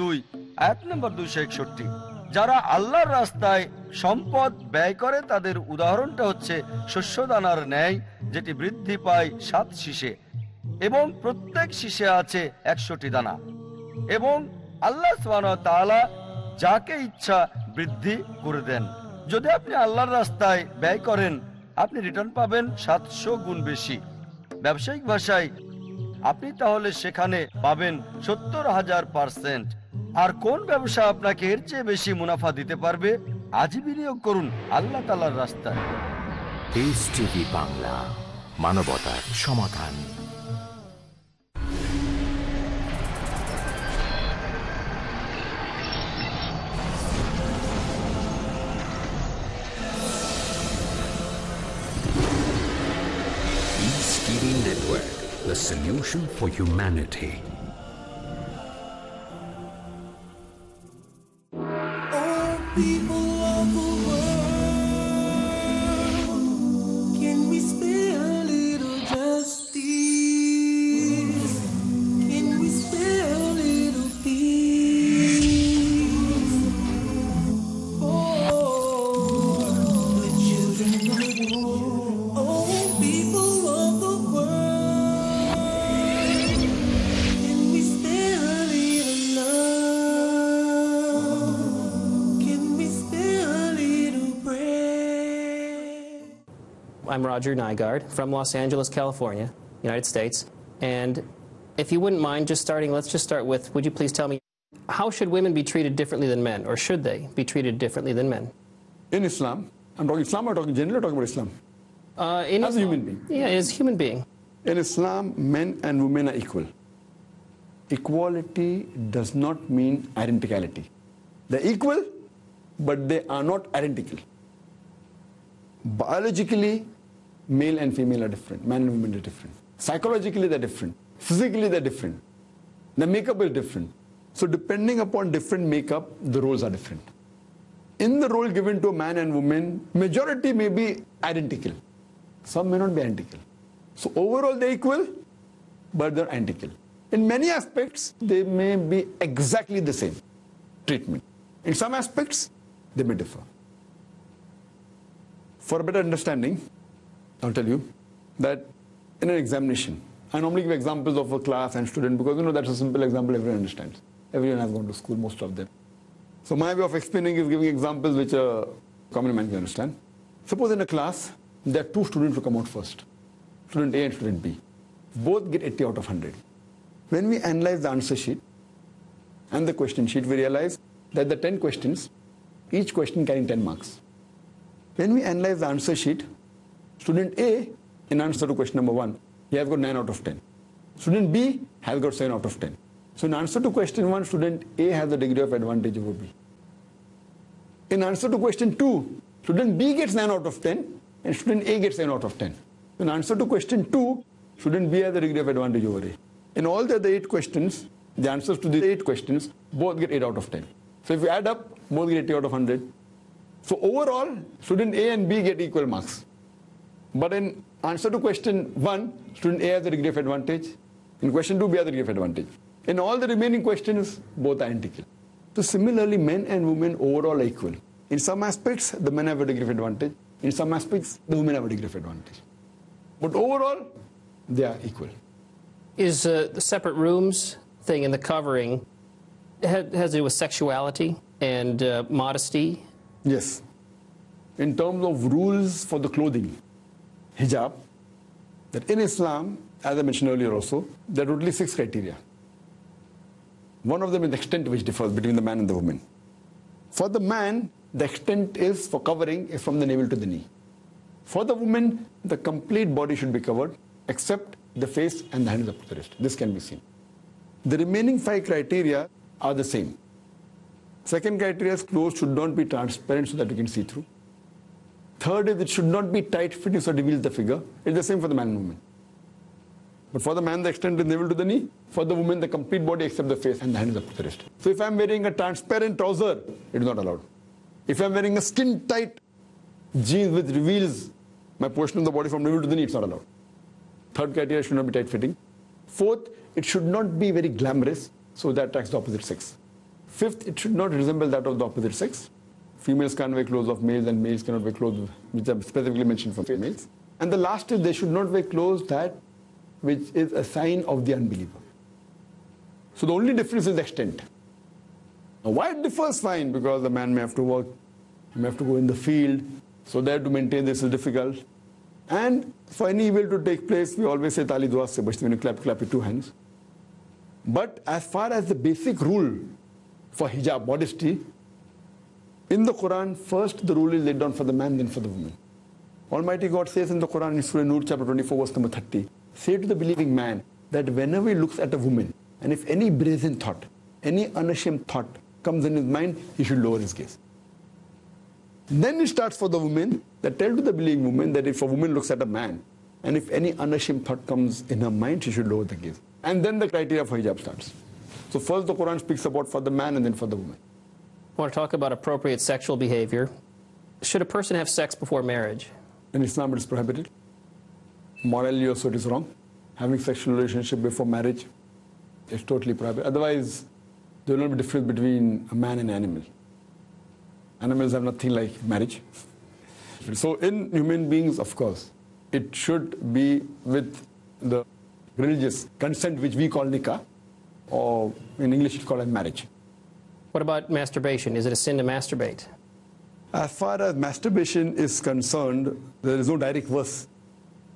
দুই আয়াত নম্বর দুইশো একষট্টি যারা আল্লাহর রাস্তায় সম্পদ ব্যয় করে তাদের উদাহরণটা হচ্ছে শস্যদানার ন্যায় যেটি বৃদ্ধি পায় সাত শীষে এবং প্রত্যেক শীষে আছে একশোটি দানা এবং আল্লাহ তালা যাকে ইচ্ছা বৃদ্ধি করে দেন যদি আপনি আল্লাহর রাস্তায় ব্যয় করেন আপনি রিটার্ন পাবেন সাতশো গুণ বেশি ব্যবসায়িক ভাষায় আপনি তাহলে সেখানে পাবেন সত্তর হাজার পার্সেন্ট আর কোন ব্যবসা আপনাকে এর চেয়ে বেশি মুনাফা দিতে পারবে আজ বিনিয়োগ করুন আল্লাহ তালার রাস্তায় বাংলা মানবতার সমাধান the solution for humanity. Oh, people. Roger Nygaard from Los Angeles, California, United States. And if you wouldn't mind just starting, let's just start with would you please tell me how should women be treated differently than men, or should they be treated differently than men? In Islam, I'm talking Islam, I'm talking generally talking about Islam. Uh, as Islam, a human being. Yeah, as a human being. In Islam, men and women are equal. Equality does not mean identicality. They're equal, but they are not identical. Biologically, male and female are different, man and women are different. Psychologically, they're different. Physically, they're different. The makeup is different. So, depending upon different makeup, the roles are different. In the role given to a man and woman, majority may be identical. Some may not be identical. So, overall, they're equal, but they're identical. In many aspects, they may be exactly the same treatment. In some aspects, they may differ. For a better understanding, I'll tell you that in an examination, I normally give examples of a class and student because you know that's a simple example everyone understands. Everyone has gone to school, most of them. So my way of explaining is giving examples which a common man can understand. Suppose in a class, there are two students who come out first, student A and student B. Both get 80 out of 100. When we analyze the answer sheet and the question sheet, we realize that the 10 questions, each question carrying 10 marks. When we analyze the answer sheet, Student A, in answer to question number one, he has got 9 out of 10. Student B has got 7 out of 10. So in answer to question 1, student A has a degree of advantage over B. In answer to question 2, student B gets 9 out of 10 and student A gets 7 out of 10. In answer to question 2, student B has a degree of advantage over A. In all the other 8 questions, the answers to the 8 questions both get 8 out of 10. So if you add up, both get 80 out of 100. So overall, student A and B get equal marks. But in answer to question one, student A has a degree of advantage. In question two, B has a degree of advantage. In all the remaining questions, both are identical. So similarly, men and women overall are equal. In some aspects, the men have a degree of advantage. In some aspects, the women have a degree of advantage. But overall, they are equal. Is uh, the separate rooms thing and the covering had, has to do with sexuality and uh, modesty? Yes. In terms of rules for the clothing, hijab, that in Islam, as I mentioned earlier also, there are only six criteria. One of them is the extent which differs between the man and the woman. For the man, the extent is for covering is from the navel to the knee. For the woman, the complete body should be covered except the face and the hands up to the wrist. This can be seen. The remaining five criteria are the same. Second criteria is clothes should not be transparent so that you can see through. Third is it should not be tight fit so reveals the figure. It's the same for the man and woman. But for the man, the extent is navel to the knee. For the woman, the complete body except the face and the hand is up to the wrist. So if I'm wearing a transparent trouser, it is not allowed. If I'm wearing a skin tight jeans which reveals my portion of the body from navel to the knee, it's not allowed. Third criteria should not be tight fitting. Fourth, it should not be very glamorous, so that attracts the opposite sex. Fifth, it should not resemble that of the opposite sex females can't wear clothes of males and males cannot wear clothes which are specifically mentioned for females. And the last is they should not wear clothes that which is a sign of the unbeliever. So the only difference is extent. Now why it differs fine because the man may have to work, he may have to go in the field, so there to maintain this is difficult. And for any evil to take place, we always say tali dua se when you clap, clap with two hands. But as far as the basic rule for hijab, modesty, in the Quran, first the rule is laid down for the man, then for the woman. Almighty God says in the Quran, in Surah Nur, chapter 24, verse number 30, say to the believing man that whenever he looks at a woman, and if any brazen thought, any unashamed thought comes in his mind, he should lower his gaze. Then it starts for the woman that tell to the believing woman that if a woman looks at a man, and if any unashamed thought comes in her mind, she should lower the gaze. And then the criteria for hijab starts. So first the Quran speaks about for the man and then for the woman want to talk about appropriate sexual behavior. Should a person have sex before marriage? In Islam, it is prohibited. Morally, also, it is wrong. Having sexual relationship before marriage is totally prohibited. Otherwise, there will not be difference between a man and animal. Animals have nothing like marriage. So, in human beings, of course, it should be with the religious consent, which we call nikah, or in English, it's called marriage. What about masturbation? Is it a sin to masturbate? As far as masturbation is concerned, there is no direct verse,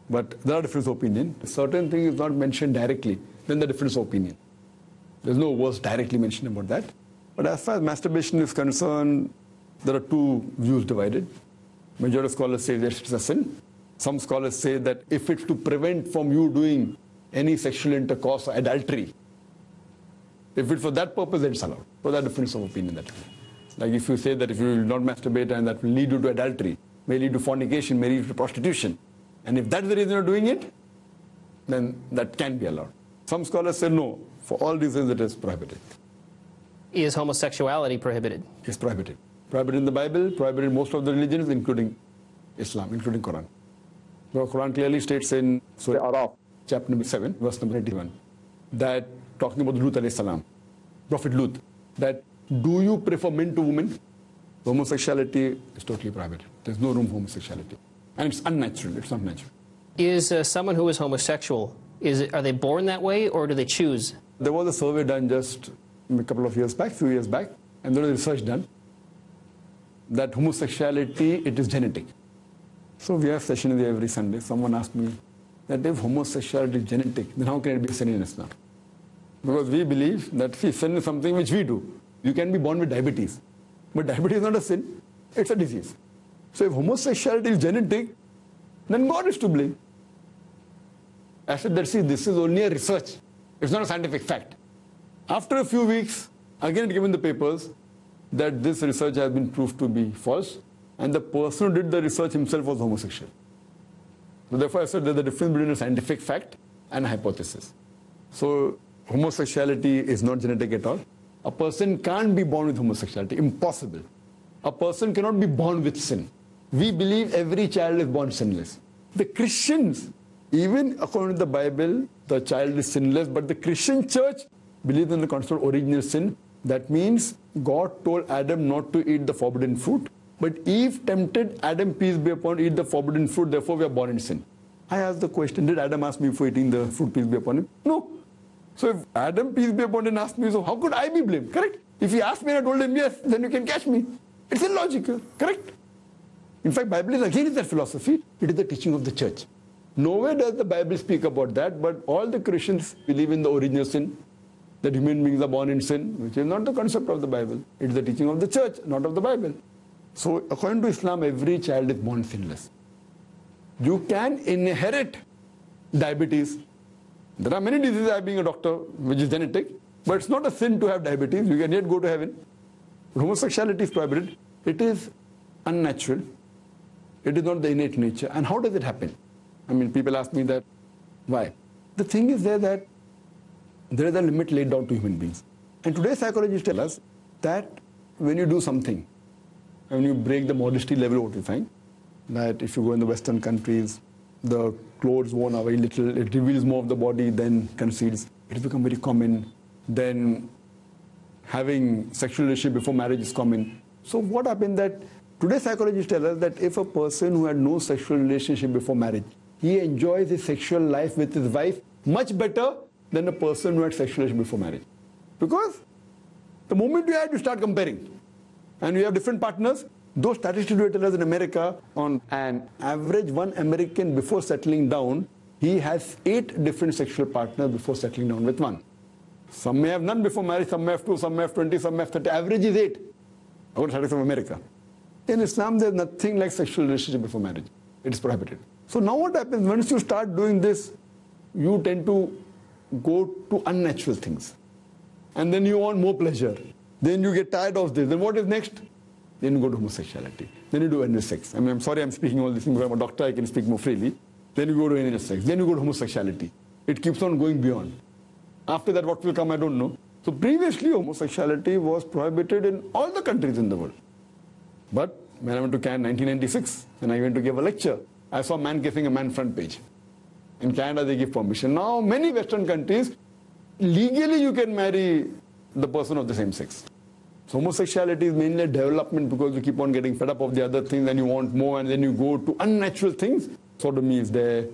but there are different opinion. A certain thing is not mentioned directly, then the difference of opinion. There's no verse directly mentioned about that. But as far as masturbation is concerned, there are two views divided. Majority of scholars say that it's a sin. Some scholars say that if it's to prevent from you doing any sexual intercourse or adultery, if it's for that purpose, then it's allowed. For that difference of opinion that Like if you say that if you will not masturbate and that will lead you to adultery, may lead to fornication, may lead to prostitution. And if that's the reason you're doing it, then that can be allowed. Some scholars say no. For all reasons, it is prohibited. Is homosexuality prohibited? It's prohibited. Prohibited in the Bible, prohibited in most of the religions, including Islam, including Quran. The Quran clearly states in Surah Araf, chapter number 7, verse number 81, that talking about Lut alayhi salam, Prophet Lut, that do you prefer men to women? Homosexuality is totally private. There's no room for homosexuality. And it's unnatural. It's not natural. Is uh, someone who is homosexual, is it, are they born that way or do they choose? There was a survey done just a couple of years back, few years back, and there was research done that homosexuality, it is genetic. So we have session every Sunday. Someone asked me that if homosexuality is genetic, then how can it be sin in Islam? because we believe that see, sin is something which we do. You can be born with diabetes, but diabetes is not a sin, it's a disease. So if homosexuality is genetic, then God is to blame. I said that see, this is only a research, it's not a scientific fact. After a few weeks, again given the papers that this research has been proved to be false, and the person who did the research himself was homosexual. So therefore, I said there's a difference between a scientific fact and a hypothesis. So homosexuality is not genetic at all. A person can't be born with homosexuality. Impossible. A person cannot be born with sin. We believe every child is born sinless. The Christians, even according to the Bible, the child is sinless, but the Christian church believes in the concept of original sin. That means God told Adam not to eat the forbidden fruit, but Eve tempted Adam, peace be upon, him, eat the forbidden fruit, therefore we are born in sin. I asked the question, did Adam ask me for eating the fruit, peace be upon him? No, so if Adam, peace be upon him, asked me, so how could I be blamed? Correct? If he asked me and I told him yes, then you can catch me. It's illogical. Correct? In fact, Bible is against that philosophy. It is the teaching of the church. Nowhere does the Bible speak about that, but all the Christians believe in the original sin, that human beings are born in sin, which is not the concept of the Bible. It is the teaching of the church, not of the Bible. So, according to Islam, every child is born sinless. You can inherit diabetes, there are many diseases I being a doctor, which is genetic, but it's not a sin to have diabetes. You can yet go to heaven. Homosexuality is prohibited. It is unnatural. It is not the innate nature. And how does it happen? I mean, people ask me that, why? The thing is there that there is a limit laid down to human beings. And today psychologists tell us that when you do something, when you break the modesty level, what you find, that if you go in the Western countries, the clothes worn are very little, it reveals more of the body than conceals. It has become very common. Then having sexual relationship before marriage is common. So what happened that today psychologists tell us that if a person who had no sexual relationship before marriage, he enjoys his sexual life with his wife much better than a person who had sexual relationship before marriage. Because the moment you had, you start comparing. And you have different partners, those statistics we tell in America, on an average, one American before settling down, he has eight different sexual partners before settling down with one. Some may have none before marriage, some may have two, some may have 20, some may have 30. Average is eight, according to statistics of America. In Islam, there's nothing like sexual relationship before marriage. It's prohibited. So now what happens, once you start doing this, you tend to go to unnatural things. And then you want more pleasure. Then you get tired of this. Then what is next? then you go to homosexuality, then you do anal sex. I mean, I'm sorry I'm speaking all these things, I'm a doctor, I can speak more freely. Then you go to anal sex, then you go to homosexuality. It keeps on going beyond. After that, what will come, I don't know. So previously, homosexuality was prohibited in all the countries in the world. But when I went to in 1996, and I went to give a lecture, I saw man kissing a man front page. In Canada, they give permission. Now, many Western countries, legally you can marry the person of the same sex. So homosexuality is mainly development because you keep on getting fed up of the other things and you want more and then you go to unnatural things. Sodomy is there,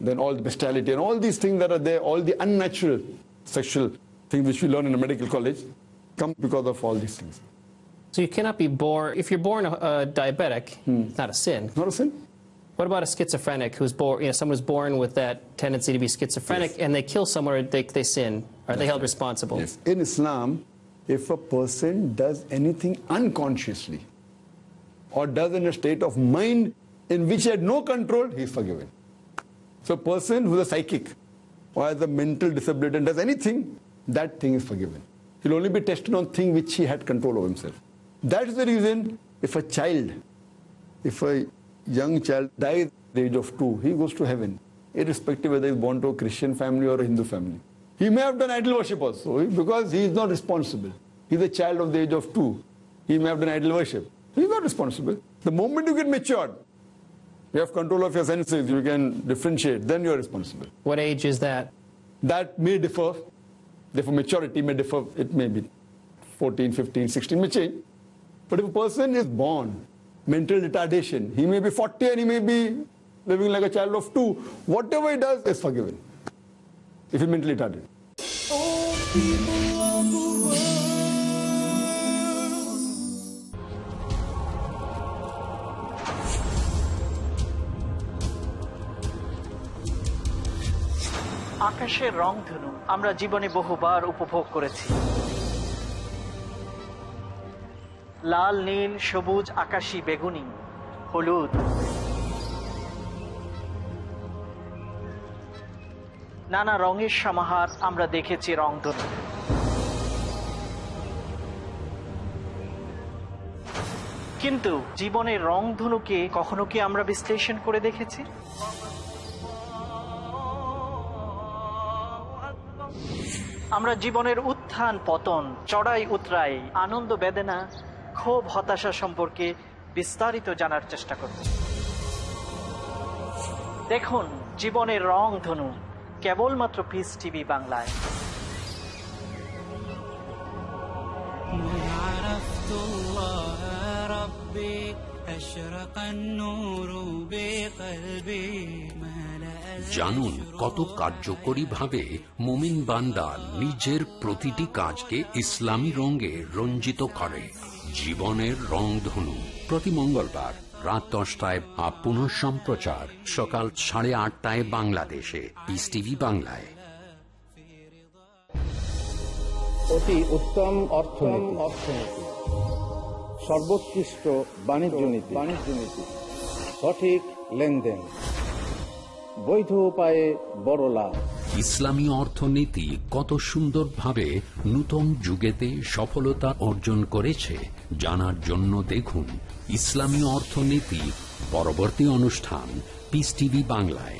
then all the bestiality and all these things that are there, all the unnatural sexual things which we learn in a medical college come because of all these things. So you cannot be born, if you're born a, a diabetic, hmm. it's not a sin. Not a sin. What about a schizophrenic who's born, you know, someone who's born with that tendency to be schizophrenic yes. and they kill someone or they, they sin? Are That's they held right. responsible? Yes. In Islam, if a person does anything unconsciously or does in a state of mind in which he had no control, he is forgiven. So a person who is a psychic or has a mental disability and does anything, that thing is forgiven. He'll only be tested on thing which he had control over himself. That is the reason if a child, if a young child dies at the age of two, he goes to heaven, irrespective whether he's born to a Christian family or a Hindu family. He may have done idol worship also because he is not responsible. He's a child of the age of two. He may have done idol worship. He's not responsible. The moment you get matured, you have control of your senses, you can differentiate, then you're responsible. What age is that? That may differ. Therefore, maturity may differ. It may be 14, 15, 16, may change. But if a person is born, mental retardation, he may be 40 and he may be living like a child of two, whatever he does is forgiven. if you're mentally retarded. আকাশের ধনু আমরা জীবনে বহুবার উপভোগ করেছি লাল নীল সবুজ আকাশি বেগুনি হলুদ নানা রঙের সমাহার আমরা দেখেছি রংধনু কিন্তু জীবনের রংধনুকে কখনো কি আমরা বিশ্লেষণ করে দেখেছি আমরা জীবনের উত্থান পতন চড়াই উতরাই আনন্দ বেদনা ক্ষোভ হতাশা সম্পর্কে বিস্তারিত জানার চেষ্টা করছি দেখুন জীবনের রং ধনু কেবলমাত্র পিস টিভি বাংলায় জানুন কত কার্যকরী ভাবে মুমিন বান্দা নিজের প্রতিটি কাজকে ইসলামী রঙে রঞ্জিত করে জীবনের রংধনু প্রতি মঙ্গলবার রাত দশটায় আর পুনঃ সম্প্রচার সকাল সাড়ে আটটায় বাংলাদেশে পিস টিভি বাংলায় অতি উত্তম অর্থনীতি অর্থনীতি সর্বোৎকৃষ্ট বাণিজ্য নীতি বাণিজ্য নীতি সঠিক লেনদেন বৈধ উপায়ে বড় লাভ ইসলামী অর্থনীতি কত সুন্দরভাবে নূতন যুগেতে সফলতা অর্জন করেছে জানার জন্য দেখুন ইসলামী অর্থনীতি পরবর্তী অনুষ্ঠান পিস টিভি বাংলায়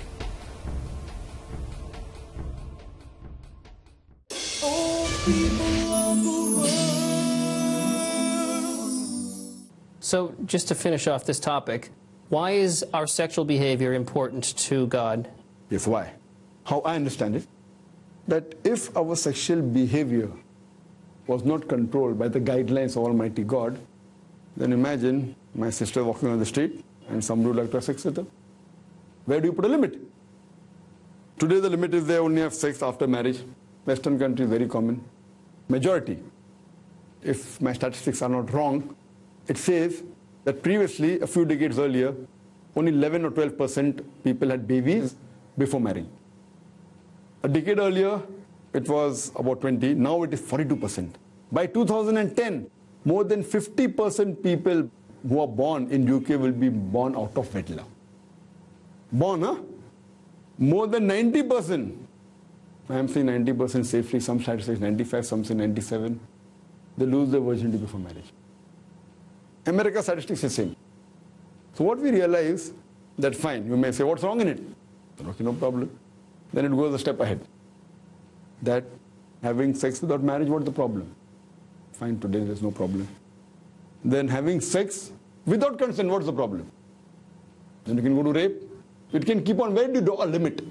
So, just to finish off this topic, why is our sexual behavior important to God? Yes, why? How I understand it, that if our sexual behavior was not controlled by the guidelines of Almighty God, then imagine my sister walking on the street and some would like to have sex with her. Where do you put a limit? Today the limit is they only have sex after marriage. Western countries very common. Majority, if my statistics are not wrong, it says that previously, a few decades earlier, only 11 or 12 percent people had babies before marriage. A decade earlier, it was about 20. Now it is 42%. By 2010, more than 50% people who are born in UK will be born out of wedlock. Born, huh? More than 90%. I am saying 90% safely, some statistics 95, some say 97. They lose their virginity before marriage. America statistics is same. So what we realize that fine, you may say, what's wrong in it? Okay, no problem. Then it goes a step ahead that having sex without marriage, what's the problem? Fine, today there's no problem. Then having sex without consent, what's the problem? Then you can go to rape. It can keep on, where do you draw a limit?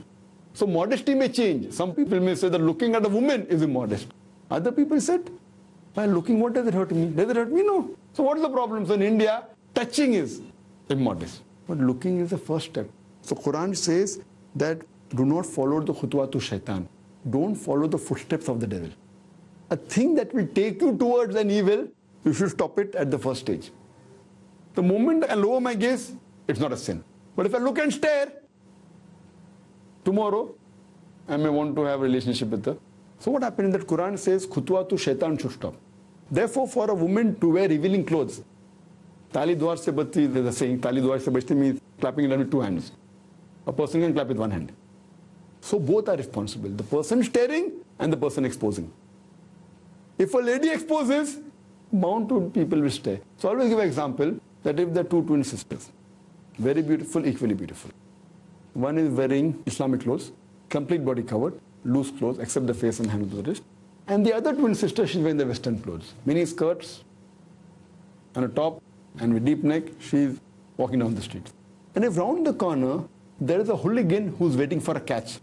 So modesty may change. Some people may say that looking at a woman is immodest. Other people said, by looking, what does it hurt me? Does it hurt me? No. So what's the problem? So in India, touching is immodest. But looking is the first step. So Quran says that do not follow the khutwa to shaitan don't follow the footsteps of the devil. A thing that will take you towards an evil, you should stop it at the first stage. The moment I lower my gaze, it's not a sin. But if I look and stare, tomorrow I may want to have a relationship with her. So what happened in that Quran says, khutwa to shaitan should stop. Therefore, for a woman to wear revealing clothes, tali dwar se batti, there's a saying, tali dwar se means clapping it with two hands. A person can clap with one hand. So both are responsible the person staring and the person exposing. If a lady exposes, bound to people will stay. So I always give an example that if there are two twin sisters, very beautiful, equally beautiful. One is wearing Islamic clothes, complete body covered, loose clothes except the face and hand of the wrist. And the other twin sister, she's wearing the western clothes, mini skirts and a top and with deep neck, she's walking down the street. And if round the corner, there is a hooligan who's waiting for a catch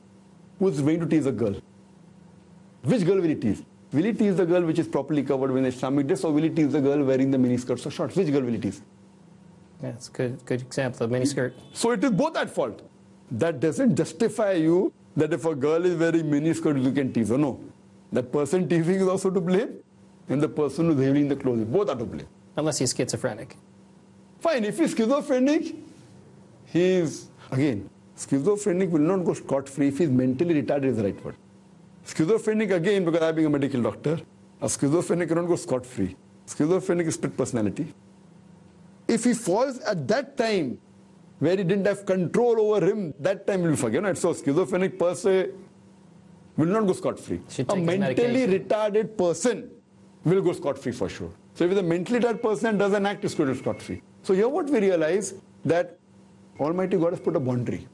who's going to tease a girl? Which girl will he tease? Will he tease the girl which is properly covered with a Islamic dress or will he tease the girl wearing the miniskirts or shorts? Which girl will he tease? That's a good, good example, the miniskirt. So it is both at fault. That doesn't justify you that if a girl is wearing miniskirt, you can tease her. No. The person teasing is also to blame and the person who's wearing the clothes. Both are to blame. Unless he's schizophrenic. Fine, if he's schizophrenic, he's, again, Schizophrenic will not go scot-free if he's mentally retarded is the right word. Schizophrenic again, because I'm being a medical doctor, a schizophrenic cannot go scot-free. Schizophrenic is split personality. If he falls at that time, where he didn't have control over him, that time he will be forgiven. So schizophrenic per se will not go scot-free. A mentally retarded person will go scot-free for sure. So if the mentally retarded person does an act, as going to scot-free. So here what we realize that Almighty God has put a boundary.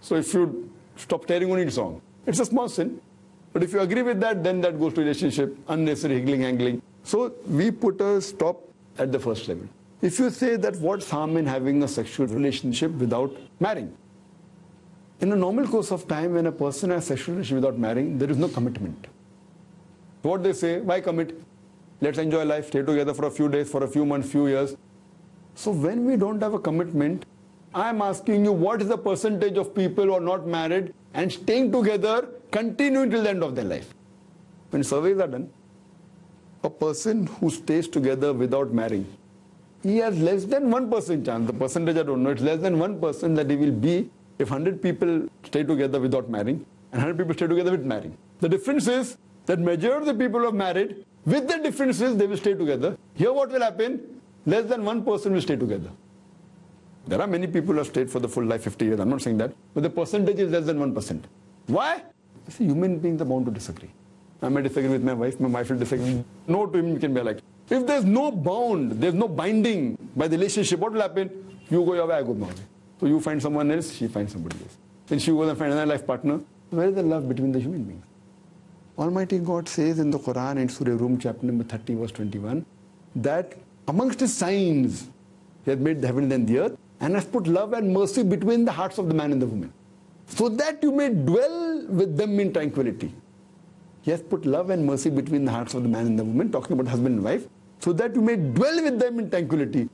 So if you stop tearing on its own, it's a small sin. But if you agree with that, then that goes to relationship, unnecessary higgling, angling. So we put a stop at the first level. If you say that what's harm in having a sexual relationship without marrying? In a normal course of time, when a person has sexual relationship without marrying, there is no commitment. What they say, why commit? Let's enjoy life, stay together for a few days, for a few months, few years. So when we don't have a commitment, I'm asking you what is the percentage of people who are not married and staying together continuing till the end of their life. When surveys are done, a person who stays together without marrying, he has less than 1% chance. The percentage I don't know, it's less than 1% that he will be if 100 people stay together without marrying and 100 people stay together with marrying. The difference is that majority of the people who are married, with the differences, they will stay together. Here what will happen? Less than 1% will stay together. There are many people who have stayed for the full life, 50 years. I'm not saying that. But the percentage is less than 1%. Why? See, human beings are bound to disagree. I may disagree with my wife, my wife will disagree. No two women can be alike. If there's no bound, there's no binding by the relationship, what will happen? You go your way, I go my way. So you find someone else, she finds somebody else. Then she goes and finds another life partner. Where is the love between the human beings? Almighty God says in the Quran in Surah Rum, chapter number 30, verse 21, that amongst his signs, he has made the heaven and the earth, and has put love and mercy between the hearts of the man and the woman, so that you may dwell with them in tranquility. He has put love and mercy between the hearts of the man and the woman, talking about husband and wife, so that you may dwell with them in tranquility.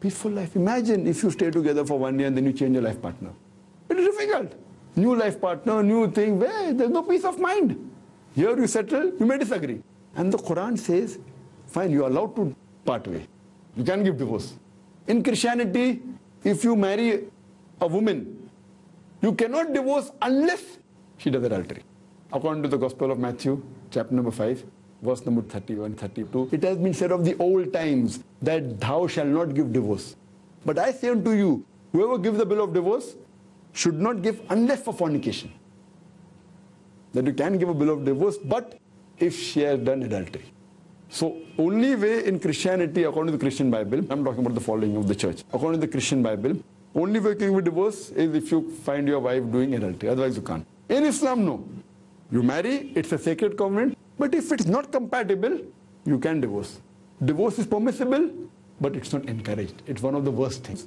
Peaceful life. Imagine if you stay together for one year and then you change your life partner. It is difficult. New life partner, new thing, where there's no peace of mind. Here you settle, you may disagree. And the Quran says, fine, you're allowed to part way. You can give divorce. In Christianity, if you marry a woman, you cannot divorce unless she does adultery. According to the Gospel of Matthew, chapter number 5, verse number 31, 32, it has been said of the old times that thou shalt not give divorce. But I say unto you, whoever gives the bill of divorce should not give unless for fornication. That you can give a bill of divorce, but if she has done adultery. So only way in Christianity, according to the Christian Bible, I'm talking about the following of the church. According to the Christian Bible, only way you can be divorced is if you find your wife doing adultery. Otherwise, you can't. In Islam, no. You marry, it's a sacred covenant. But if it's not compatible, you can divorce. Divorce is permissible, but it's not encouraged. It's one of the worst things.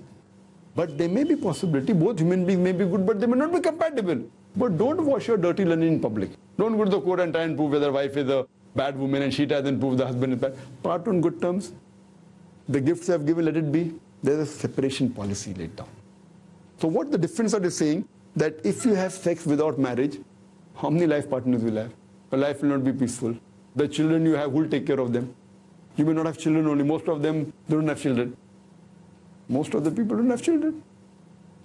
But there may be possibility, both human beings may be good, but they may not be compatible. But don't wash your dirty linen in public. Don't go to the court and try and prove whether wife is a bad woman and she has improved prove the husband is bad. Part on good terms. The gifts I've given, let it be. There's a separation policy laid down. So what the difference are they saying? That if you have sex without marriage, how many life partners will have? Your life will not be peaceful. The children you have, will take care of them? You may not have children only. Most of them don't have children. Most of the people don't have children.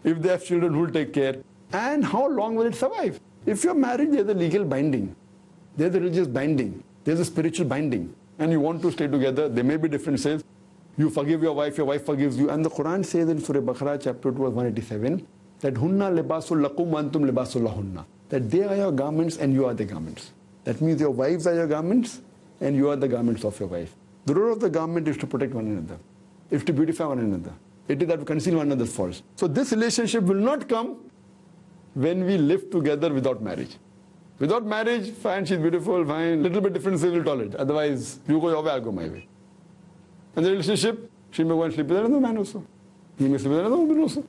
If they have children, who will take care? And how long will it survive? If you're married, there's a legal binding. There's a religious binding. There's a spiritual binding, and you want to stay together. There may be differences. You forgive your wife, your wife forgives you. And the Quran says in Surah Baqarah, chapter 2, verse 187, that hunna libasul lakum antum libasul lahunna. That they are your garments and you are the garments. That means your wives are your garments and you are the garments of your wife. The role of the garment is to protect one another, is to beautify one another. It is that we conceal one another's faults. So this relationship will not come when we live together without marriage. Without marriage, fine, she's beautiful, fine. Little bit different, we'll tolerate. Otherwise, you go your way, I'll go my way. And the relationship, she may go and sleep with another man also. He may sleep with another woman also.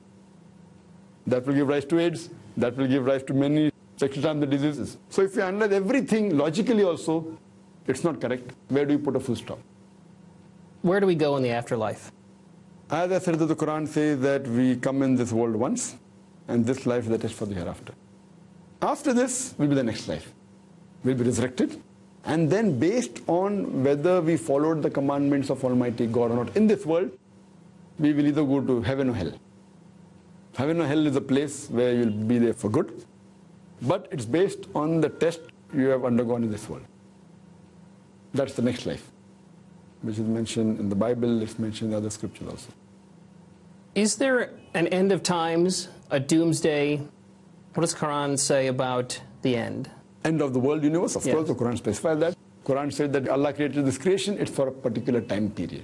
That will give rise to AIDS. That will give rise to many sexual transmitted diseases. So if you analyze everything logically also, it's not correct. Where do you put a full stop? Where do we go in the afterlife? As I said, the Quran says that we come in this world once, and this life is the test for the hereafter. After this will be the next life. Will be resurrected. And then based on whether we followed the commandments of Almighty God or not in this world, we will either go to heaven or hell. Heaven or hell is a place where you'll be there for good. But it's based on the test you have undergone in this world. That's the next life, which is mentioned in the Bible, it's mentioned in other scriptures also. Is there an end of times, a doomsday, what does Quran say about the end? End of the world universe, of yes. course, the Quran specifies that. Quran said that Allah created this creation, it's for a particular time period.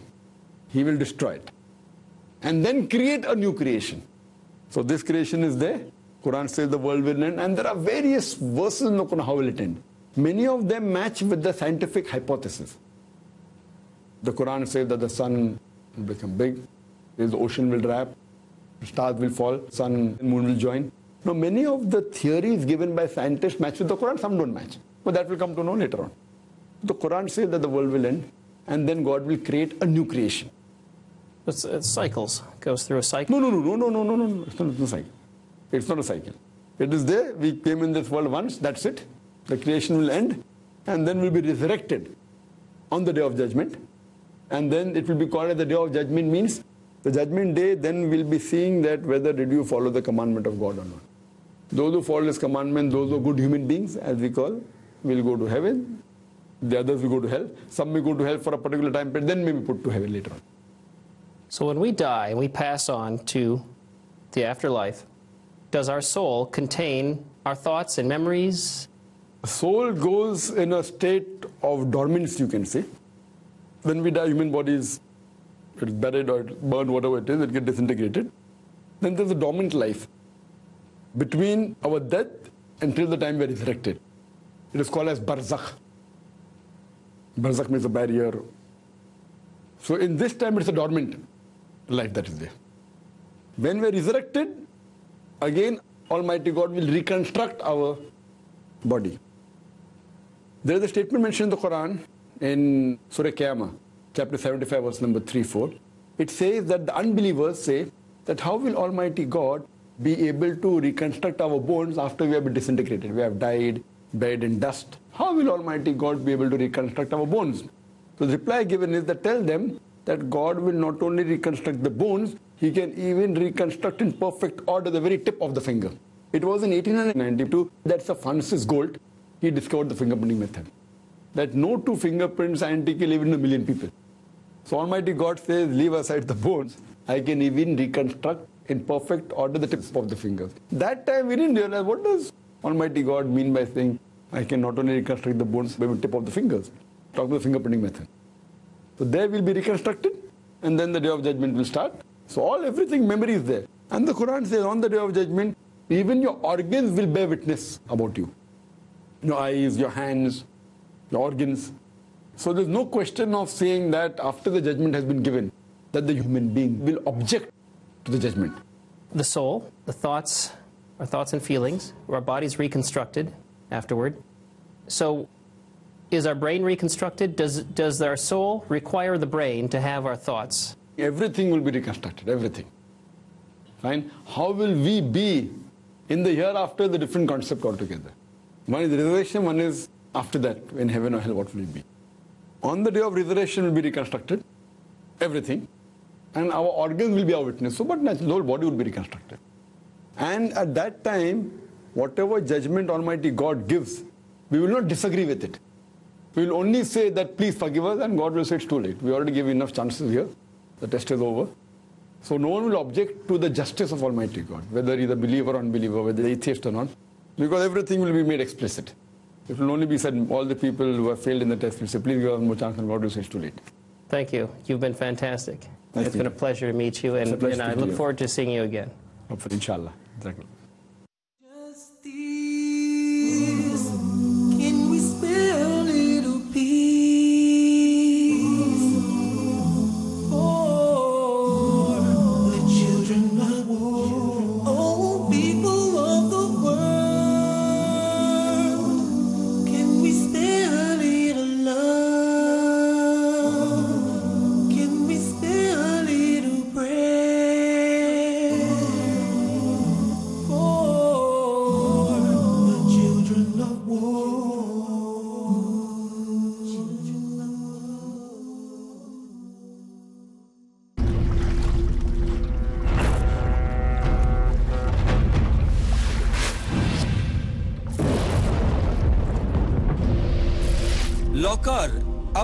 He will destroy it. And then create a new creation. So this creation is there. Quran says the world will end. And there are various verses in the Quran how will it end. Many of them match with the scientific hypothesis. The Quran says that the sun will become big, the ocean will dry up, stars will fall, sun and moon will join. Now, many of the theories given by scientists match with the Quran, some don't match. But that will come to know later on. The Quran says that the world will end and then God will create a new creation. It's, cycles, it goes through a cycle. No, no, no, no, no, no, no, no, it's not a cycle. It's not a cycle. It is there, we came in this world once, that's it. The creation will end and then we'll be resurrected on the day of judgment. And then it will be called as the day of judgment means the judgment day, then we'll be seeing that whether did you follow the commandment of God or not. Those who follow his commandment, those who are good human beings, as we call, will go to heaven. The others will go to hell. Some may go to hell for a particular time period, then may be put to heaven later on. So when we die and we pass on to the afterlife, does our soul contain our thoughts and memories? Soul goes in a state of dormancy, you can say. When we die, human bodies, it's buried or burned, whatever it is, it gets disintegrated. Then there's a dormant life between our death until the time we are resurrected. It is called as barzakh. Barzakh means a barrier. So in this time, it's a dormant life that is there. When we are resurrected, again, Almighty God will reconstruct our body. There is a statement mentioned in the Quran in Surah Qiyamah, chapter 75, verse number 3 4. It says that the unbelievers say that how will Almighty God be able to reconstruct our bones after we have been disintegrated. We have died, buried in dust. How will Almighty God be able to reconstruct our bones? So the reply given is that tell them that God will not only reconstruct the bones, he can even reconstruct in perfect order the very tip of the finger. It was in 1892 that Sir Francis Gold, he discovered the fingerprinting method. That no two fingerprints antiquely live in a million people. So Almighty God says, leave aside the bones. I can even reconstruct in perfect order the tip of the fingers. That time we didn't realize what does Almighty God mean by saying I can not only reconstruct the bones but the tip of the fingers. Talk about the fingerprinting method. So there will be reconstructed and then the day of judgment will start. So all everything memory is there. And the Quran says on the day of judgment, even your organs will bear witness about you. Your eyes, your hands, your organs. So there's no question of saying that after the judgment has been given, that the human being will object to the judgment. The soul, the thoughts, our thoughts and feelings, our bodies reconstructed afterward. So is our brain reconstructed? Does, does our soul require the brain to have our thoughts? Everything will be reconstructed, everything. Fine. How will we be in the hereafter, the different concept altogether? One is resurrection, one is after that, in heaven or hell, what will it be? On the day of resurrection will be reconstructed, everything and our organs will be our witness. So, but naturally, the whole body would be reconstructed. And at that time, whatever judgment Almighty God gives, we will not disagree with it. We will only say that, please forgive us, and God will say it's too late. We already gave enough chances here. The test is over. So no one will object to the justice of Almighty God, whether he's a believer or unbeliever, whether he's atheist or not, because everything will be made explicit. It will only be said, all the people who have failed in the test will say, please give us more chance, and God will say it's too late. Thank you. You've been fantastic. Nice it's been you. a pleasure to meet you, and, and I look you. forward to seeing you again. Hopefully, inshallah.